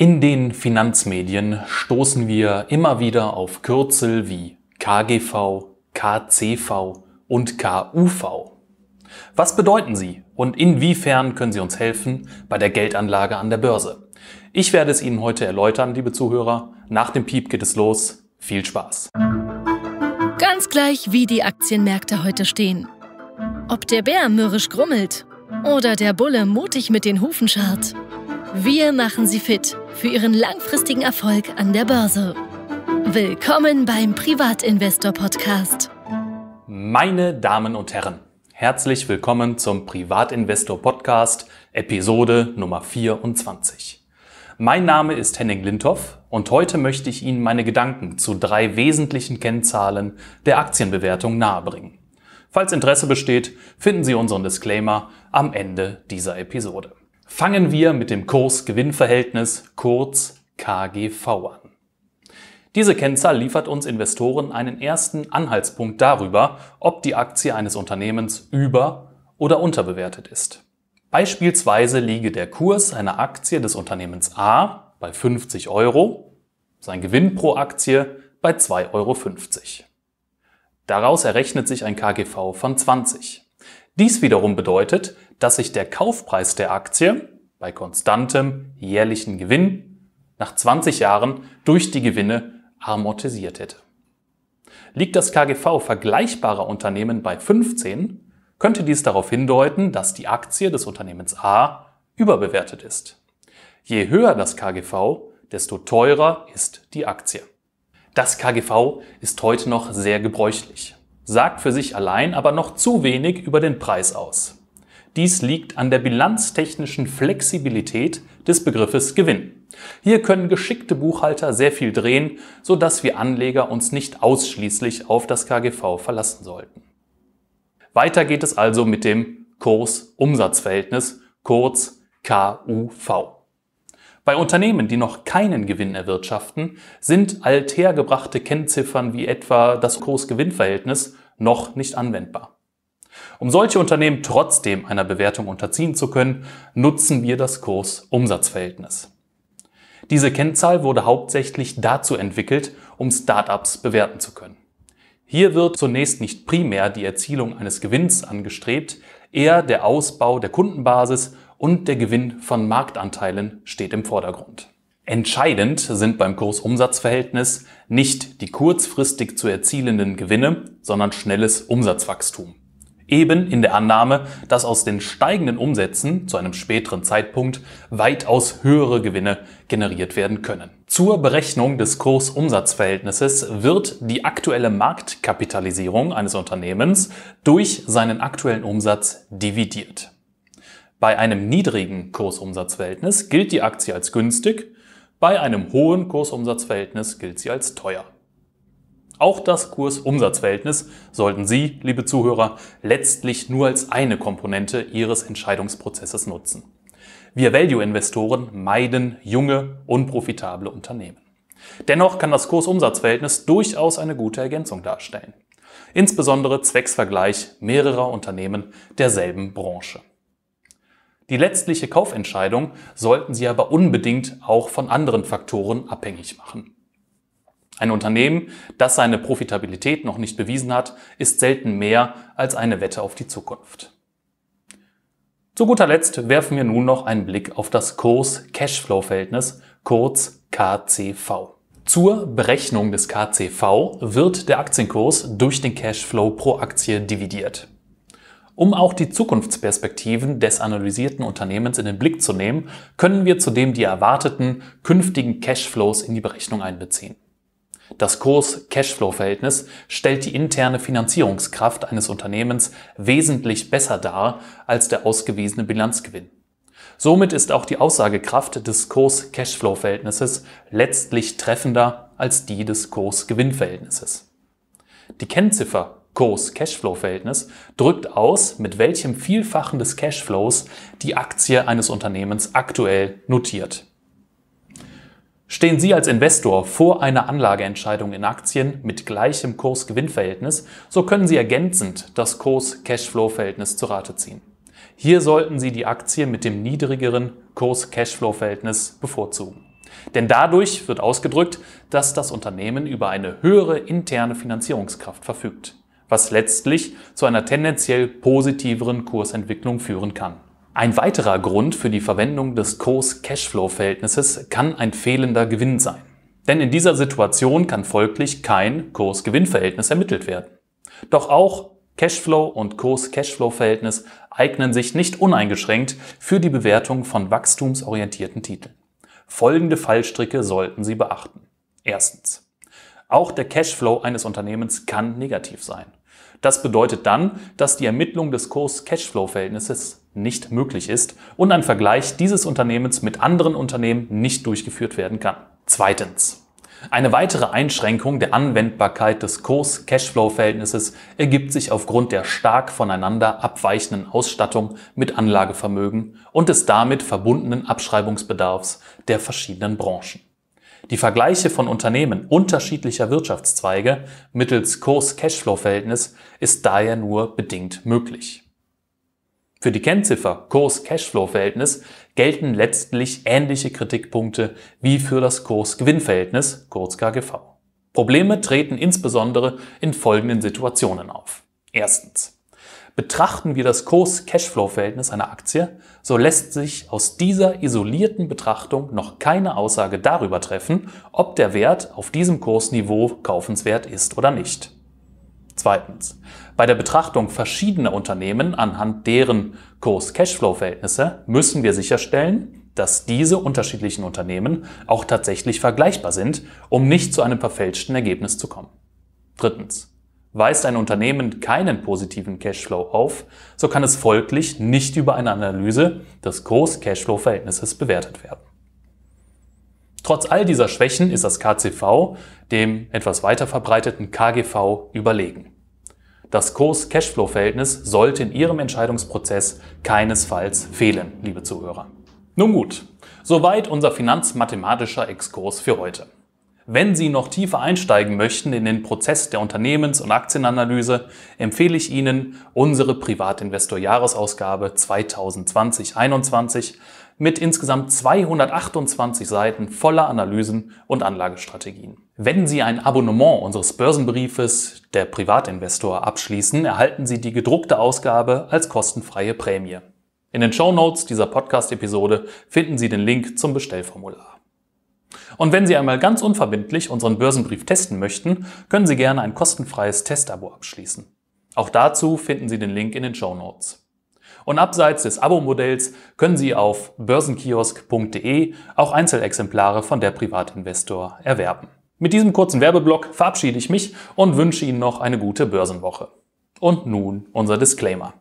In den Finanzmedien stoßen wir immer wieder auf Kürzel wie KGV, KCV und KUV. Was bedeuten sie und inwiefern können sie uns helfen bei der Geldanlage an der Börse? Ich werde es Ihnen heute erläutern, liebe Zuhörer. Nach dem Piep geht es los. Viel Spaß. Ganz gleich, wie die Aktienmärkte heute stehen. Ob der Bär mürrisch grummelt oder der Bulle mutig mit den Hufen scharrt. Wir machen Sie fit für Ihren langfristigen Erfolg an der Börse. Willkommen beim Privatinvestor Podcast. Meine Damen und Herren, herzlich willkommen zum Privatinvestor Podcast, Episode Nummer 24. Mein Name ist Henning Lindhoff und heute möchte ich Ihnen meine Gedanken zu drei wesentlichen Kennzahlen der Aktienbewertung nahebringen. Falls Interesse besteht, finden Sie unseren Disclaimer am Ende dieser Episode. Fangen wir mit dem Kurs-Gewinn-Verhältnis kurz KGV an. Diese Kennzahl liefert uns Investoren einen ersten Anhaltspunkt darüber, ob die Aktie eines Unternehmens über- oder unterbewertet ist. Beispielsweise liege der Kurs einer Aktie des Unternehmens A bei 50 Euro, sein Gewinn pro Aktie bei 2,50 Euro. Daraus errechnet sich ein KGV von 20. Dies wiederum bedeutet, dass sich der Kaufpreis der Aktie bei konstantem jährlichen Gewinn nach 20 Jahren durch die Gewinne amortisiert hätte. Liegt das KGV vergleichbarer Unternehmen bei 15, könnte dies darauf hindeuten, dass die Aktie des Unternehmens A überbewertet ist. Je höher das KGV, desto teurer ist die Aktie. Das KGV ist heute noch sehr gebräuchlich sagt für sich allein aber noch zu wenig über den Preis aus. Dies liegt an der bilanztechnischen Flexibilität des Begriffes Gewinn. Hier können geschickte Buchhalter sehr viel drehen, so dass wir Anleger uns nicht ausschließlich auf das KGV verlassen sollten. Weiter geht es also mit dem Kurs-Umsatz-Verhältnis, kurz KUV. Bei Unternehmen, die noch keinen Gewinn erwirtschaften, sind althergebrachte Kennziffern wie etwa das Kursgewinnverhältnis noch nicht anwendbar. Um solche Unternehmen trotzdem einer Bewertung unterziehen zu können, nutzen wir das Kurs-Umsatz-Verhältnis. Diese Kennzahl wurde hauptsächlich dazu entwickelt, um Startups bewerten zu können. Hier wird zunächst nicht primär die Erzielung eines Gewinns angestrebt, eher der Ausbau der Kundenbasis und der Gewinn von Marktanteilen steht im Vordergrund. Entscheidend sind beim Kursumsatzverhältnis nicht die kurzfristig zu erzielenden Gewinne, sondern schnelles Umsatzwachstum. Eben in der Annahme, dass aus den steigenden Umsätzen zu einem späteren Zeitpunkt weitaus höhere Gewinne generiert werden können. Zur Berechnung des Kursumsatzverhältnisses wird die aktuelle Marktkapitalisierung eines Unternehmens durch seinen aktuellen Umsatz dividiert. Bei einem niedrigen Kursumsatzverhältnis gilt die Aktie als günstig, bei einem hohen Kursumsatzverhältnis gilt sie als teuer. Auch das Kursumsatzverhältnis sollten Sie, liebe Zuhörer, letztlich nur als eine Komponente Ihres Entscheidungsprozesses nutzen. Wir Value-Investoren meiden junge, unprofitable Unternehmen. Dennoch kann das Kursumsatzverhältnis durchaus eine gute Ergänzung darstellen. Insbesondere Zwecksvergleich mehrerer Unternehmen derselben Branche. Die letztliche Kaufentscheidung sollten Sie aber unbedingt auch von anderen Faktoren abhängig machen. Ein Unternehmen, das seine Profitabilität noch nicht bewiesen hat, ist selten mehr als eine Wette auf die Zukunft. Zu guter Letzt werfen wir nun noch einen Blick auf das Kurs-Cashflow-Verhältnis, kurz KCV. Zur Berechnung des KCV wird der Aktienkurs durch den Cashflow pro Aktie dividiert. Um auch die Zukunftsperspektiven des analysierten Unternehmens in den Blick zu nehmen, können wir zudem die erwarteten künftigen Cashflows in die Berechnung einbeziehen. Das Kurs-Cashflow-Verhältnis stellt die interne Finanzierungskraft eines Unternehmens wesentlich besser dar als der ausgewiesene Bilanzgewinn. Somit ist auch die Aussagekraft des Kurs-Cashflow-Verhältnisses letztlich treffender als die des Kurs-Gewinn-Verhältnisses. Die Kennziffer Kurs-Cashflow-Verhältnis drückt aus, mit welchem Vielfachen des Cashflows die Aktie eines Unternehmens aktuell notiert. Stehen Sie als Investor vor einer Anlageentscheidung in Aktien mit gleichem Kurs-Gewinn-Verhältnis, so können Sie ergänzend das Kurs-Cashflow-Verhältnis zurate ziehen. Hier sollten Sie die Aktie mit dem niedrigeren Kurs-Cashflow-Verhältnis bevorzugen. Denn dadurch wird ausgedrückt, dass das Unternehmen über eine höhere interne Finanzierungskraft verfügt was letztlich zu einer tendenziell positiveren Kursentwicklung führen kann. Ein weiterer Grund für die Verwendung des Kurs-Cashflow-Verhältnisses kann ein fehlender Gewinn sein. Denn in dieser Situation kann folglich kein Kurs-Gewinn-Verhältnis ermittelt werden. Doch auch Cashflow und Kurs-Cashflow-Verhältnis eignen sich nicht uneingeschränkt für die Bewertung von wachstumsorientierten Titeln. Folgende Fallstricke sollten Sie beachten. Erstens. Auch der Cashflow eines Unternehmens kann negativ sein. Das bedeutet dann, dass die Ermittlung des Kurs-Cashflow-Verhältnisses nicht möglich ist und ein Vergleich dieses Unternehmens mit anderen Unternehmen nicht durchgeführt werden kann. Zweitens. Eine weitere Einschränkung der Anwendbarkeit des Kurs-Cashflow-Verhältnisses ergibt sich aufgrund der stark voneinander abweichenden Ausstattung mit Anlagevermögen und des damit verbundenen Abschreibungsbedarfs der verschiedenen Branchen. Die Vergleiche von Unternehmen unterschiedlicher Wirtschaftszweige mittels Kurs-Cashflow-Verhältnis ist daher nur bedingt möglich. Für die Kennziffer Kurs-Cashflow-Verhältnis gelten letztlich ähnliche Kritikpunkte wie für das Kurs-Gewinn-Verhältnis, kurz KGV. Probleme treten insbesondere in folgenden Situationen auf. Erstens. Betrachten wir das Kurs-Cashflow-Verhältnis einer Aktie, so lässt sich aus dieser isolierten Betrachtung noch keine Aussage darüber treffen, ob der Wert auf diesem Kursniveau kaufenswert ist oder nicht. Zweitens. Bei der Betrachtung verschiedener Unternehmen anhand deren Kurs-Cashflow-Verhältnisse müssen wir sicherstellen, dass diese unterschiedlichen Unternehmen auch tatsächlich vergleichbar sind, um nicht zu einem verfälschten Ergebnis zu kommen. Drittens. Weist ein Unternehmen keinen positiven Cashflow auf, so kann es folglich nicht über eine Analyse des Groß-Cashflow-Verhältnisses bewertet werden. Trotz all dieser Schwächen ist das KCV dem etwas weiter verbreiteten KGV überlegen. Das groß cashflow verhältnis sollte in Ihrem Entscheidungsprozess keinesfalls fehlen, liebe Zuhörer. Nun gut, soweit unser finanzmathematischer Exkurs für heute. Wenn Sie noch tiefer einsteigen möchten in den Prozess der Unternehmens- und Aktienanalyse, empfehle ich Ihnen unsere Privatinvestor-Jahresausgabe 2020-21 mit insgesamt 228 Seiten voller Analysen und Anlagestrategien. Wenn Sie ein Abonnement unseres Börsenbriefes der Privatinvestor abschließen, erhalten Sie die gedruckte Ausgabe als kostenfreie Prämie. In den Show Notes dieser Podcast-Episode finden Sie den Link zum Bestellformular. Und wenn Sie einmal ganz unverbindlich unseren Börsenbrief testen möchten, können Sie gerne ein kostenfreies Testabo abschließen. Auch dazu finden Sie den Link in den Show Notes. Und abseits des Abo-Modells können Sie auf börsenkiosk.de auch Einzelexemplare von der Privatinvestor erwerben. Mit diesem kurzen Werbeblock verabschiede ich mich und wünsche Ihnen noch eine gute Börsenwoche. Und nun unser Disclaimer.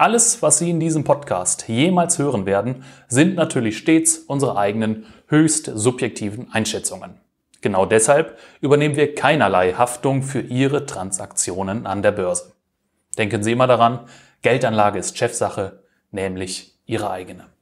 Alles, was Sie in diesem Podcast jemals hören werden, sind natürlich stets unsere eigenen höchst subjektiven Einschätzungen. Genau deshalb übernehmen wir keinerlei Haftung für Ihre Transaktionen an der Börse. Denken Sie immer daran, Geldanlage ist Chefsache, nämlich Ihre eigene.